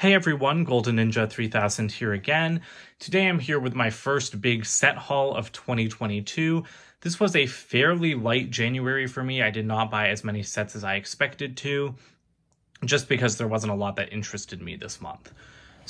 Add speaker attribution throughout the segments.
Speaker 1: Hey everyone, Golden Ninja 3000 here again. Today I'm here with my first big set haul of 2022. This was a fairly light January for me. I did not buy as many sets as I expected to, just because there wasn't a lot that interested me this month.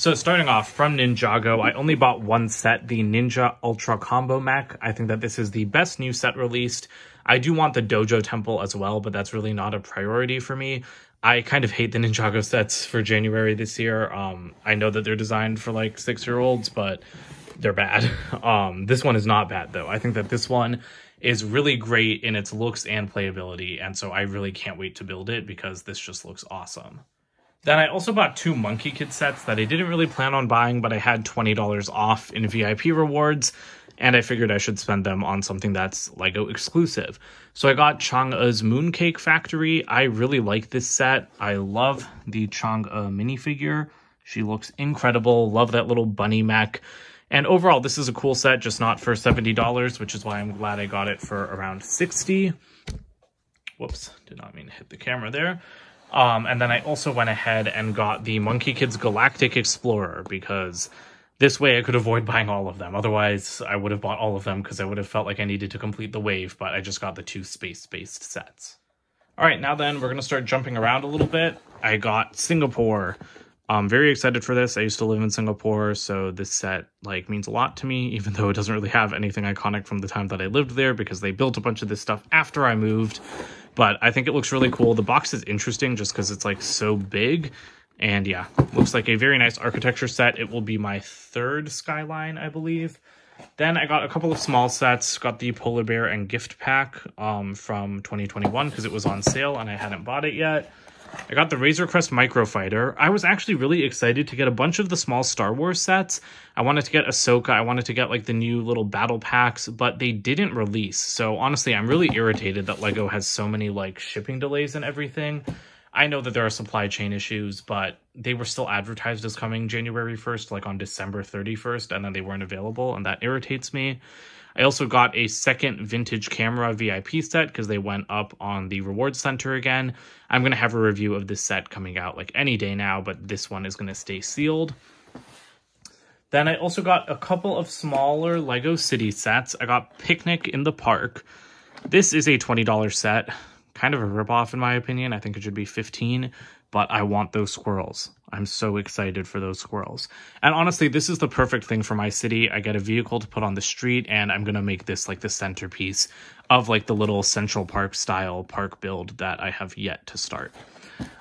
Speaker 1: So starting off from Ninjago, I only bought one set, the Ninja Ultra Combo Mac. I think that this is the best new set released. I do want the Dojo Temple as well, but that's really not a priority for me. I kind of hate the Ninjago sets for January this year. Um, I know that they're designed for like six-year-olds, but they're bad. Um, this one is not bad though. I think that this one is really great in its looks and playability, and so I really can't wait to build it because this just looks awesome. Then I also bought two Monkey Kid sets that I didn't really plan on buying, but I had $20 off in VIP rewards, and I figured I should spend them on something that's LEGO exclusive. So I got Chang'e's Mooncake Factory. I really like this set. I love the Chang'e minifigure. She looks incredible. Love that little bunny mech. And overall, this is a cool set, just not for $70, which is why I'm glad I got it for around 60 Whoops, did not mean to hit the camera there. Um, and then I also went ahead and got the Monkey Kids Galactic Explorer because this way I could avoid buying all of them. Otherwise, I would have bought all of them because I would have felt like I needed to complete the wave, but I just got the two space based sets. All right, now then, we're going to start jumping around a little bit. I got Singapore. I'm very excited for this. I used to live in Singapore, so this set like means a lot to me, even though it doesn't really have anything iconic from the time that I lived there because they built a bunch of this stuff after I moved. But I think it looks really cool. The box is interesting just because it's like so big. And yeah, looks like a very nice architecture set. It will be my third Skyline, I believe. Then I got a couple of small sets, got the Polar Bear and Gift Pack um, from 2021 because it was on sale and I hadn't bought it yet. I got the Razor Crest Microfighter. I was actually really excited to get a bunch of the small Star Wars sets. I wanted to get Ahsoka, I wanted to get like the new little battle packs, but they didn't release. So honestly, I'm really irritated that LEGO has so many like shipping delays and everything. I know that there are supply chain issues, but they were still advertised as coming January 1st, like on December 31st, and then they weren't available, and that irritates me. I also got a second vintage camera VIP set because they went up on the reward center again. I'm going to have a review of this set coming out like any day now, but this one is going to stay sealed. Then I also got a couple of smaller LEGO City sets. I got Picnic in the Park. This is a $20 set kind of a ripoff in my opinion. I think it should be 15, but I want those squirrels. I'm so excited for those squirrels. And honestly, this is the perfect thing for my city. I get a vehicle to put on the street and I'm going to make this like the centerpiece of like the little Central Park style park build that I have yet to start.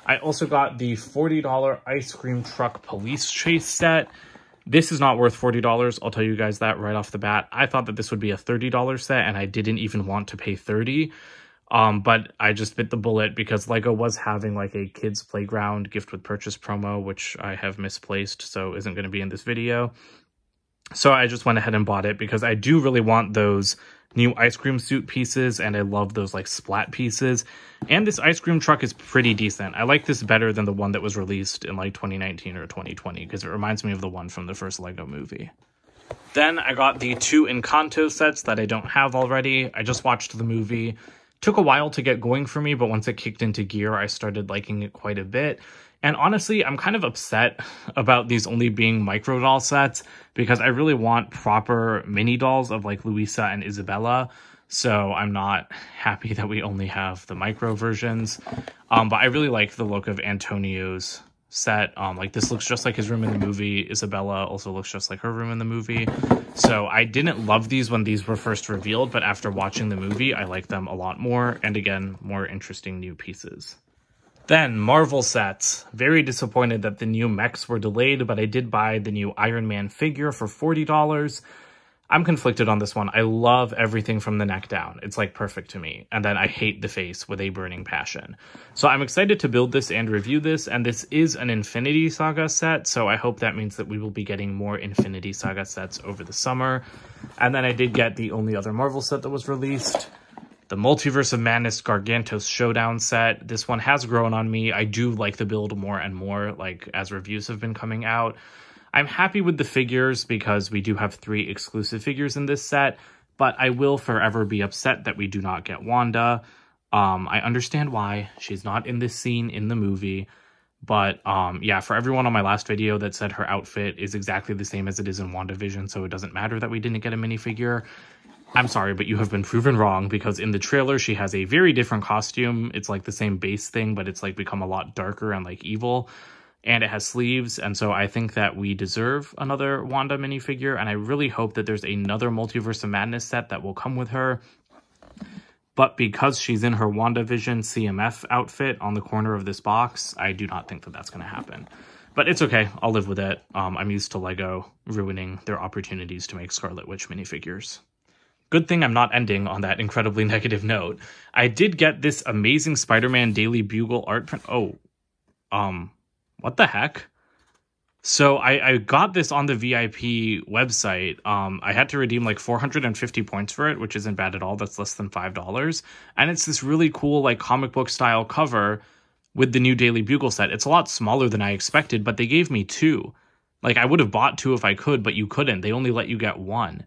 Speaker 1: I also got the $40 ice cream truck police chase set. This is not worth $40. I'll tell you guys that right off the bat. I thought that this would be a $30 set and I didn't even want to pay 30. Um, but I just bit the bullet because LEGO was having like a kids playground gift with purchase promo, which I have misplaced, so isn't going to be in this video. So I just went ahead and bought it because I do really want those new ice cream suit pieces and I love those like splat pieces. And this ice cream truck is pretty decent. I like this better than the one that was released in like 2019 or 2020 because it reminds me of the one from the first LEGO movie. Then I got the two Encanto sets that I don't have already. I just watched the movie took a while to get going for me, but once it kicked into gear, I started liking it quite a bit. And honestly, I'm kind of upset about these only being micro doll sets because I really want proper mini dolls of like Luisa and Isabella. So I'm not happy that we only have the micro versions. Um, but I really like the look of Antonio's set. Um, like this looks just like his room in the movie. Isabella also looks just like her room in the movie. So I didn't love these when these were first revealed, but after watching the movie, I like them a lot more. And again, more interesting new pieces. Then Marvel sets. Very disappointed that the new mechs were delayed, but I did buy the new Iron Man figure for $40. I'm conflicted on this one. I love everything from the neck down. It's like perfect to me. And then I hate the face with a burning passion. So I'm excited to build this and review this. And this is an Infinity Saga set. So I hope that means that we will be getting more Infinity Saga sets over the summer. And then I did get the only other Marvel set that was released. The Multiverse of Madness Gargantos Showdown set. This one has grown on me. I do like the build more and more, like as reviews have been coming out. I'm happy with the figures because we do have three exclusive figures in this set, but I will forever be upset that we do not get Wanda. Um, I understand why. She's not in this scene in the movie. But um, yeah, for everyone on my last video that said her outfit is exactly the same as it is in WandaVision, so it doesn't matter that we didn't get a minifigure, I'm sorry, but you have been proven wrong because in the trailer, she has a very different costume. It's like the same base thing, but it's like become a lot darker and like evil and it has sleeves. And so I think that we deserve another Wanda minifigure. And I really hope that there's another Multiverse of Madness set that will come with her. But because she's in her WandaVision CMF outfit on the corner of this box, I do not think that that's going to happen. But it's okay. I'll live with it. Um, I'm used to LEGO ruining their opportunities to make Scarlet Witch minifigures. Good thing I'm not ending on that incredibly negative note. I did get this amazing Spider-Man Daily Bugle art print. Oh, um, what the heck? So I, I got this on the VIP website. Um, I had to redeem like 450 points for it, which isn't bad at all. That's less than five dollars, and it's this really cool like comic book style cover with the new Daily Bugle set. It's a lot smaller than I expected, but they gave me two. Like I would have bought two if I could, but you couldn't. They only let you get one.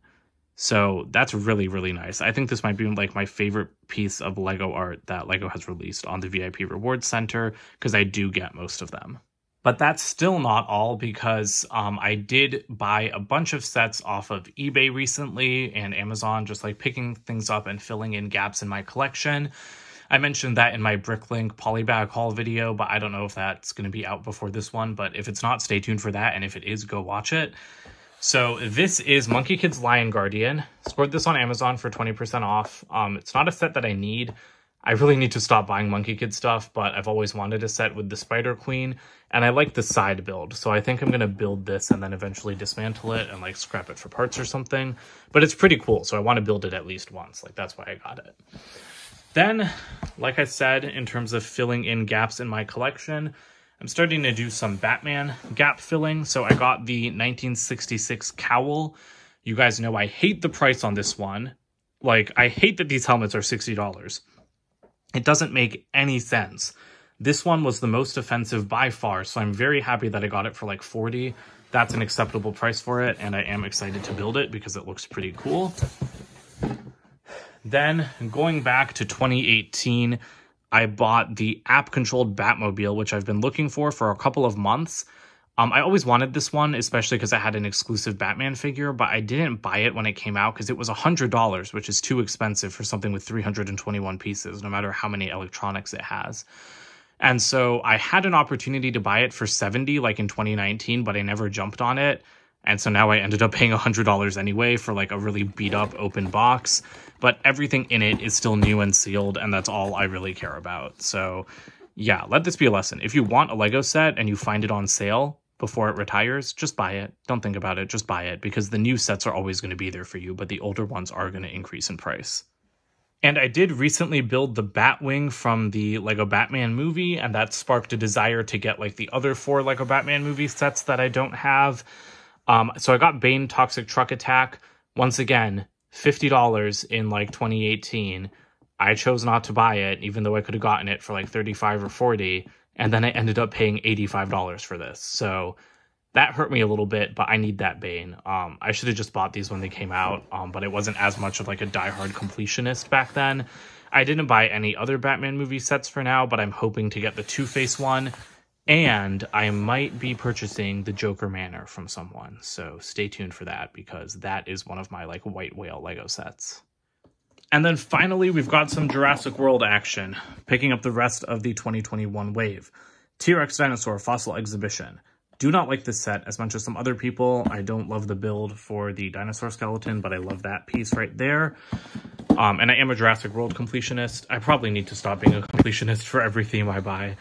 Speaker 1: So that's really really nice. I think this might be like my favorite piece of Lego art that Lego has released on the VIP Rewards Center because I do get most of them. But that's still not all because um, I did buy a bunch of sets off of eBay recently and Amazon, just like picking things up and filling in gaps in my collection. I mentioned that in my Bricklink polybag haul video, but I don't know if that's going to be out before this one. But if it's not, stay tuned for that. And if it is, go watch it. So this is Monkey Kid's Lion Guardian. Scored this on Amazon for 20% off. Um, it's not a set that I need. I really need to stop buying Monkey Kid stuff, but I've always wanted a set with the Spider Queen, and I like the side build, so I think I'm going to build this and then eventually dismantle it and, like, scrap it for parts or something. But it's pretty cool, so I want to build it at least once. Like, that's why I got it. Then, like I said, in terms of filling in gaps in my collection, I'm starting to do some Batman gap filling, so I got the 1966 cowl. You guys know I hate the price on this one. Like, I hate that these helmets are $60 it doesn't make any sense. This one was the most offensive by far, so I'm very happy that I got it for like 40. That's an acceptable price for it, and I am excited to build it because it looks pretty cool. Then, going back to 2018, I bought the app-controlled Batmobile, which I've been looking for for a couple of months. Um, I always wanted this one, especially because I had an exclusive Batman figure, but I didn't buy it when it came out because it was $100, which is too expensive for something with 321 pieces, no matter how many electronics it has. And so I had an opportunity to buy it for 70 like in 2019, but I never jumped on it. And so now I ended up paying $100 anyway for like a really beat up open box, but everything in it is still new and sealed and that's all I really care about. So yeah, let this be a lesson. If you want a Lego set and you find it on sale, before it retires, just buy it. Don't think about it, just buy it because the new sets are always going to be there for you, but the older ones are going to increase in price. And I did recently build the Batwing from the Lego Batman movie, and that sparked a desire to get like the other four Lego Batman movie sets that I don't have. Um, so I got Bane Toxic Truck Attack. Once again, $50 in like 2018. I chose not to buy it, even though I could have gotten it for like 35 or 40 and then I ended up paying $85 for this. So that hurt me a little bit, but I need that Bane. Um, I should have just bought these when they came out, um, but it wasn't as much of like a diehard completionist back then. I didn't buy any other Batman movie sets for now, but I'm hoping to get the Two Face one. And I might be purchasing the Joker Manor from someone. So stay tuned for that because that is one of my like white whale Lego sets. And then finally, we've got some Jurassic World action, picking up the rest of the 2021 wave. T-Rex Dinosaur Fossil Exhibition. Do not like this set as much as some other people. I don't love the build for the dinosaur skeleton, but I love that piece right there. Um, and I am a Jurassic World completionist. I probably need to stop being a completionist for every theme I buy.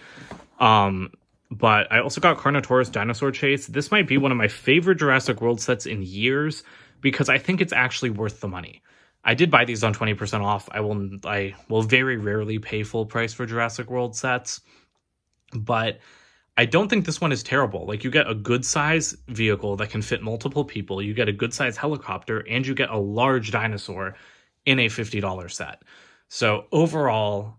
Speaker 1: Um, but I also got Carnotaurus Dinosaur Chase. This might be one of my favorite Jurassic World sets in years because I think it's actually worth the money. I did buy these on 20% off. I will I will very rarely pay full price for Jurassic World sets, but I don't think this one is terrible. Like you get a good size vehicle that can fit multiple people, you get a good size helicopter, and you get a large dinosaur in a $50 set. So overall,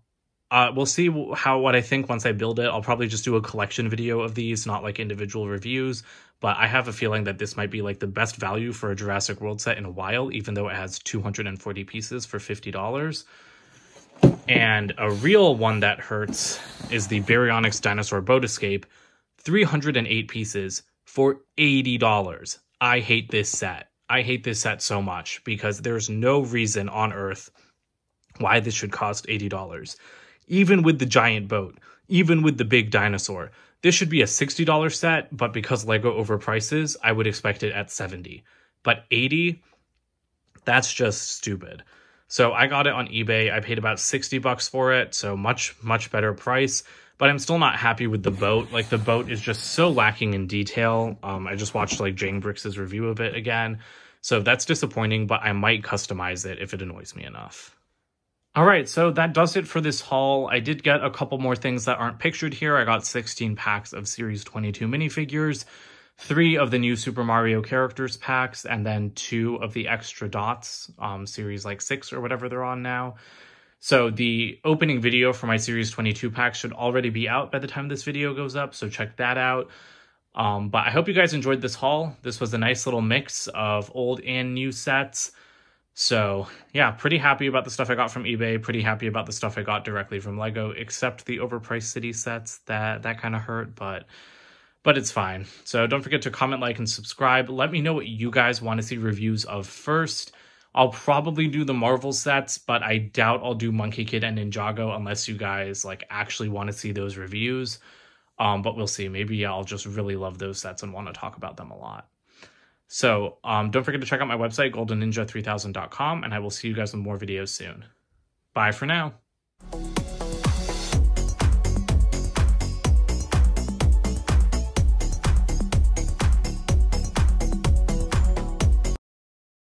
Speaker 1: uh, we'll see how what I think once I build it. I'll probably just do a collection video of these, not like individual reviews. But I have a feeling that this might be like the best value for a Jurassic World set in a while, even though it has 240 pieces for $50. And a real one that hurts is the Baryonyx Dinosaur Boat Escape, 308 pieces for $80. I hate this set. I hate this set so much because there's no reason on earth why this should cost $80 even with the giant boat, even with the big dinosaur. This should be a $60 set, but because LEGO overprices, I would expect it at 70. But 80, that's just stupid. So I got it on eBay. I paid about 60 bucks for it, so much much better price, but I'm still not happy with the boat. Like the boat is just so lacking in detail. Um I just watched like Jane Brix's review of it again. So that's disappointing, but I might customize it if it annoys me enough. All right, so that does it for this haul. I did get a couple more things that aren't pictured here. I got 16 packs of Series 22 minifigures, three of the new Super Mario characters packs, and then two of the extra dots, um, Series like 6 or whatever they're on now. So the opening video for my Series 22 pack should already be out by the time this video goes up, so check that out. Um, but I hope you guys enjoyed this haul. This was a nice little mix of old and new sets. So, yeah, pretty happy about the stuff I got from eBay, pretty happy about the stuff I got directly from Lego, except the overpriced city sets that that kind of hurt, but but it's fine. So, don't forget to comment, like and subscribe. Let me know what you guys want to see reviews of first. I'll probably do the Marvel sets, but I doubt I'll do Monkey Kid and Ninjago unless you guys like actually want to see those reviews. Um, but we'll see. Maybe I'll just really love those sets and want to talk about them a lot. So um, don't forget to check out my website, goldenninja3000.com, and I will see you guys with more videos soon. Bye for now.